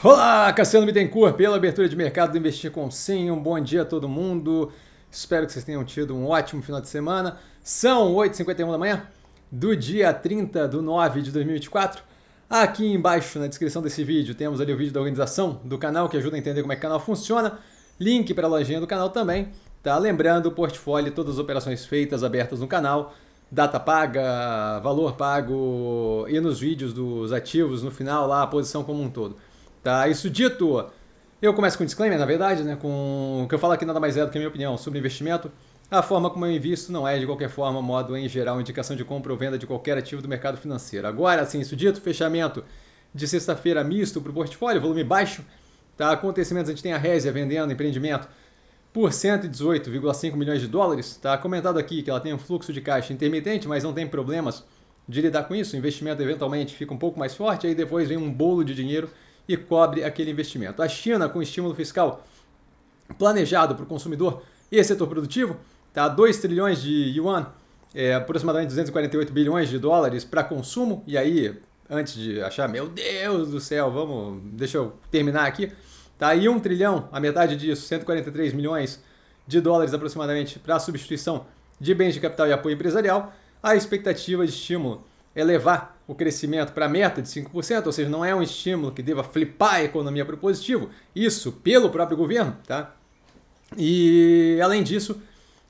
Olá, Cassiano Bittencourt, pela abertura de mercado do Investir com Sim. Um bom dia a todo mundo. Espero que vocês tenham tido um ótimo final de semana. São 8h51 da manhã do dia 30 de nove de 2024. Aqui embaixo na descrição desse vídeo temos ali o vídeo da organização do canal que ajuda a entender como é que o canal funciona. Link para a lojinha do canal também. Tá? Lembrando, o portfólio, todas as operações feitas, abertas no canal. Data paga, valor pago e nos vídeos dos ativos no final lá, a posição como um todo. Tá, isso dito, eu começo com um disclaimer, na verdade, né? Com o que eu falo aqui nada mais é do que a minha opinião sobre investimento. A forma como eu invisto não é, de qualquer forma, modo em geral, indicação de compra ou venda de qualquer ativo do mercado financeiro. Agora, sim, isso dito, fechamento de sexta-feira misto para o portfólio, volume baixo. Tá? Acontecimentos, a gente tem a Resia vendendo empreendimento por 118,5 milhões de dólares. Tá comentado aqui que ela tem um fluxo de caixa intermitente, mas não tem problemas de lidar com isso. O investimento eventualmente fica um pouco mais forte, aí depois vem um bolo de dinheiro e cobre aquele investimento. A China, com estímulo fiscal planejado para o consumidor e setor produtivo, tá 2 trilhões de yuan, é, aproximadamente 248 bilhões de dólares para consumo, e aí, antes de achar, meu Deus do céu, vamos, deixa eu terminar aqui, tá aí 1 um trilhão, a metade disso, 143 milhões de dólares aproximadamente para substituição de bens de capital e apoio empresarial, a expectativa de estímulo é levar o crescimento para a meta de 5%, ou seja, não é um estímulo que deva flipar a economia para o positivo, isso pelo próprio governo, tá? E além disso,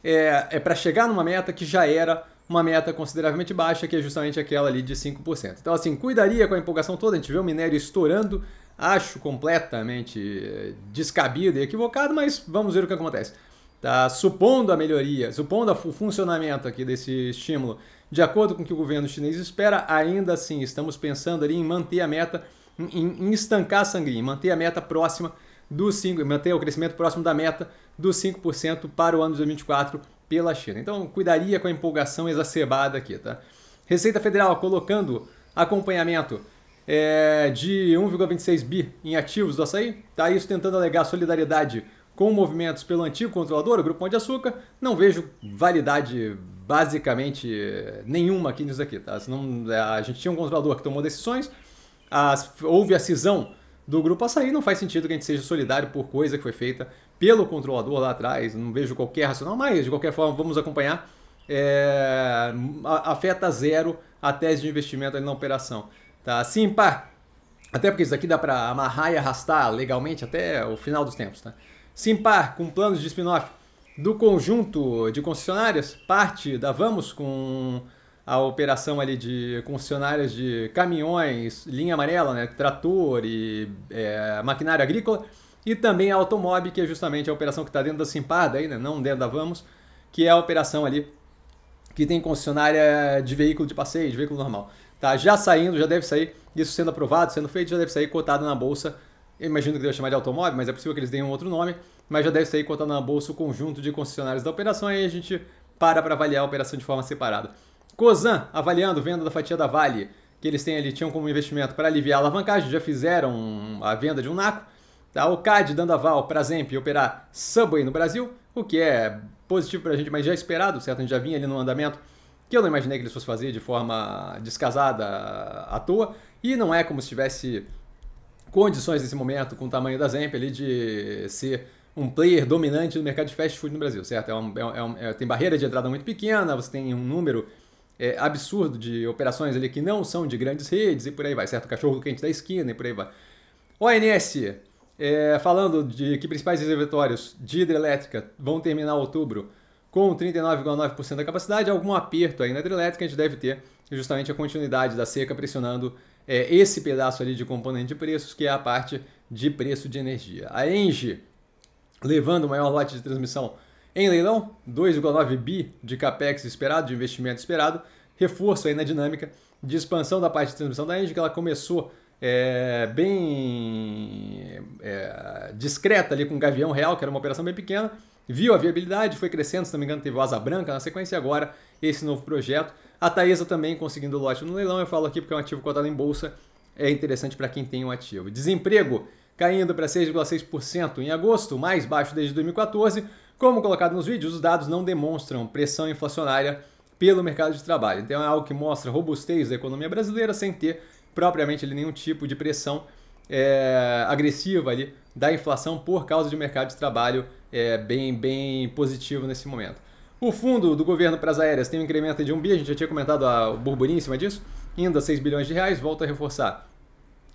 é, é para chegar numa meta que já era uma meta consideravelmente baixa, que é justamente aquela ali de 5%. Então, assim, cuidaria com a empolgação toda, a gente vê o minério estourando, acho completamente eh, descabido e equivocado, mas vamos ver o que acontece tá supondo a melhoria, supondo o funcionamento aqui desse estímulo, de acordo com o que o governo chinês espera, ainda assim estamos pensando ali em manter a meta, em, em estancar a sangria, em manter a meta próxima dos 5, manter o crescimento próximo da meta dos 5% para o ano de 2024 pela China. Então, cuidaria com a empolgação exacerbada aqui, tá? Receita Federal colocando acompanhamento é, de 1,26 bi em ativos do açaí, tá? Isso tentando alegar solidariedade com movimentos pelo antigo controlador, o Grupo Pão de Açúcar, não vejo validade basicamente eh, nenhuma aqui nisso aqui, tá? Senão, eh, a gente tinha um controlador que tomou decisões, houve a cisão do grupo açaí, não faz sentido que a gente seja solidário por coisa que foi feita pelo controlador lá atrás, não vejo qualquer racional, mas de qualquer forma vamos acompanhar. É, afeta zero a tese de investimento ali na operação. Tá? Sim, pá. Até porque isso aqui dá para amarrar e arrastar legalmente até o final dos tempos. Tá? Simpar, com planos de spin-off do conjunto de concessionárias, parte da Vamos com a operação ali de concessionárias de caminhões, linha amarela, né, trator e é, maquinário agrícola, e também a Automob, que é justamente a operação que está dentro da Simpar, daí, né, não dentro da Vamos, que é a operação ali que tem concessionária de veículo de passeio, de veículo normal. Tá já saindo, já deve sair, isso sendo aprovado, sendo feito, já deve sair cotado na bolsa eu imagino que deve chamar de automóvel, mas é possível que eles deem um outro nome. Mas já deve sair contando na bolsa o conjunto de concessionários da operação. Aí a gente para para avaliar a operação de forma separada. Cosan avaliando venda da fatia da Vale, que eles têm ali, tinham como investimento para aliviar a alavancagem, já fizeram a venda de um NACO. Tá? O CAD dando aval para a Zemp operar Subway no Brasil, o que é positivo para a gente, mas já esperado, certo? A gente já vinha ali no andamento que eu não imaginei que eles fossem fazer de forma descasada à toa. E não é como se tivesse condições nesse momento, com o tamanho da Zemp ali, de ser um player dominante no mercado de fast food no Brasil, certo? É, é um, é um, é, tem barreira de entrada muito pequena, você tem um número é, absurdo de operações ali que não são de grandes redes e por aí vai, certo? O cachorro quente da esquina e por aí vai. ONS, é, falando de que principais reservatórios de hidrelétrica vão terminar outubro com 39,9% da capacidade, algum aperto aí na hidrelétrica a gente deve ter justamente a continuidade da seca pressionando é, esse pedaço ali de componente de preços, que é a parte de preço de energia. A Engie, levando o maior lote de transmissão em leilão, 2,9 bi de capex esperado, de investimento esperado, reforço aí na dinâmica de expansão da parte de transmissão da Engie, que ela começou é, bem é, discreta ali com o Gavião Real, que era uma operação bem pequena, viu a viabilidade, foi crescendo, se não me engano teve o Asa Branca na sequência, agora esse novo projeto. A Taesa também conseguindo lote no leilão, eu falo aqui porque é um ativo cotado em bolsa, é interessante para quem tem um ativo. Desemprego caindo para 6,6% em agosto, mais baixo desde 2014. Como colocado nos vídeos, os dados não demonstram pressão inflacionária pelo mercado de trabalho. Então é algo que mostra robustez da economia brasileira sem ter propriamente ali, nenhum tipo de pressão é, agressiva ali da inflação por causa de mercado de trabalho é, bem, bem positivo nesse momento. O fundo do governo para as aéreas tem um incremento de 1 bi, a gente já tinha comentado a burburinha em cima disso, ainda 6 bilhões de reais, volta a reforçar.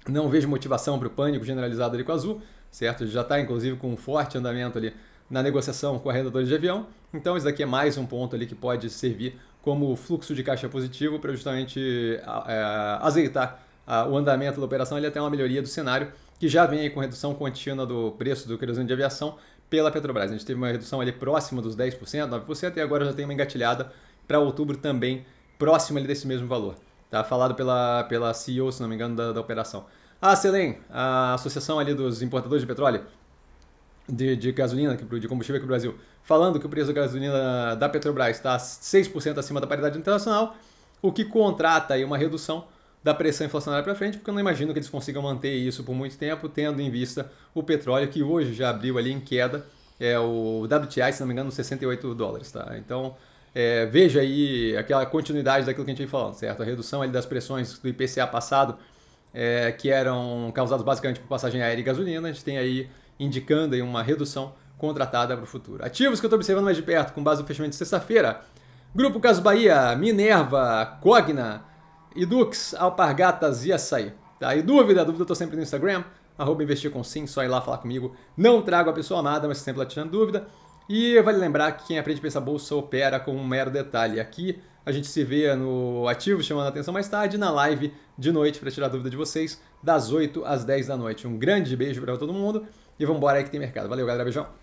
Não vejo motivação para o pânico generalizado ali com a Azul, certo? Já está, inclusive, com um forte andamento ali na negociação com arrendadores de avião. Então, isso daqui é mais um ponto ali que pode servir como fluxo de caixa positivo para justamente é, azeitar o andamento da operação e é até uma melhoria do cenário que já vem com redução contínua do preço do querosene de aviação pela Petrobras. A gente teve uma redução ali próxima dos 10%, 9%, e agora já tem uma engatilhada para outubro também próxima ali desse mesmo valor. Tá falado pela, pela CEO, se não me engano, da, da operação. A Selen, a associação ali dos importadores de petróleo, de, de gasolina, de combustível aqui no Brasil, falando que o preço da gasolina da Petrobras está 6% acima da paridade internacional, o que contrata aí uma redução da pressão inflacionária para frente, porque eu não imagino que eles consigam manter isso por muito tempo, tendo em vista o petróleo que hoje já abriu ali em queda, é o WTI, se não me engano, 68 dólares, tá? Então, é, veja aí aquela continuidade daquilo que a gente vem falando, certo? A redução ali das pressões do IPCA passado, é, que eram causadas basicamente por passagem aérea e gasolina, a gente tem aí indicando aí uma redução contratada para o futuro. Ativos que eu estou observando mais de perto, com base no fechamento de sexta-feira, Grupo Caso Bahia, Minerva, Cogna, Edux, Alpargatas e Açaí. Tá? E dúvida, dúvida eu tô sempre no Instagram, arroba investir com sim, só ir lá falar comigo. Não trago a pessoa amada, mas sempre lá tirando dúvida. E vale lembrar que quem aprende a pensar bolsa opera com um mero detalhe. Aqui a gente se vê no ativo chamando a atenção mais tarde, na live de noite para tirar dúvida de vocês, das 8 às 10 da noite. Um grande beijo para todo mundo e vamos embora aí que tem mercado. Valeu, galera, beijão.